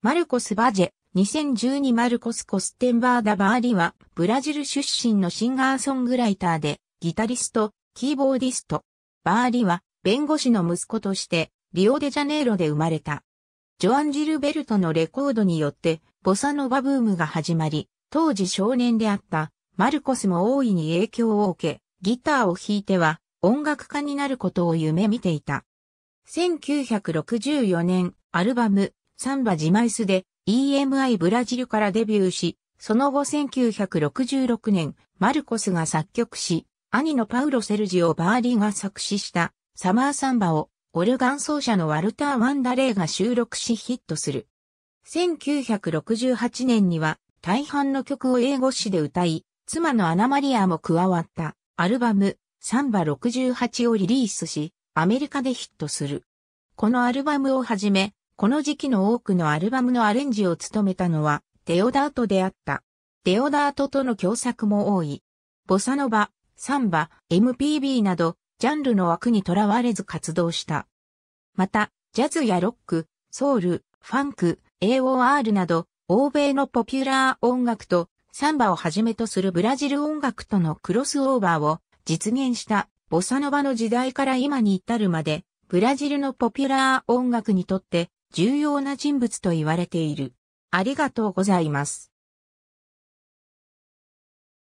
マルコス・バジェ、2012マルコス・コステンバーダ・バーリは、ブラジル出身のシンガーソングライターで、ギタリスト、キーボーディスト。バーリは、弁護士の息子として、リオデジャネイロで生まれた。ジョアン・ジルベルトのレコードによって、ボサノバブームが始まり、当時少年であった、マルコスも大いに影響を受け、ギターを弾いては、音楽家になることを夢見ていた。1964年、アルバム、サンバジマイスで EMI ブラジルからデビューし、その後1966年、マルコスが作曲し、兄のパウロ・セルジオ・バーリーが作詞したサマーサンバをオルガン奏者のワルター・ワンダレーが収録しヒットする。1968年には大半の曲を英語詞で歌い、妻のアナマリアも加わったアルバムサンバ68をリリースし、アメリカでヒットする。このアルバムをはじめ、この時期の多くのアルバムのアレンジを務めたのは、デオダートであった。デオダートとの共作も多い。ボサノバ、サンバ、MPB など、ジャンルの枠にとらわれず活動した。また、ジャズやロック、ソウル、ファンク、AOR など、欧米のポピュラー音楽と、サンバをはじめとするブラジル音楽とのクロスオーバーを実現したボサノバの時代から今に至るまで、ブラジルのポピュラー音楽にとって重要な人物と言われている。ありがとうございます。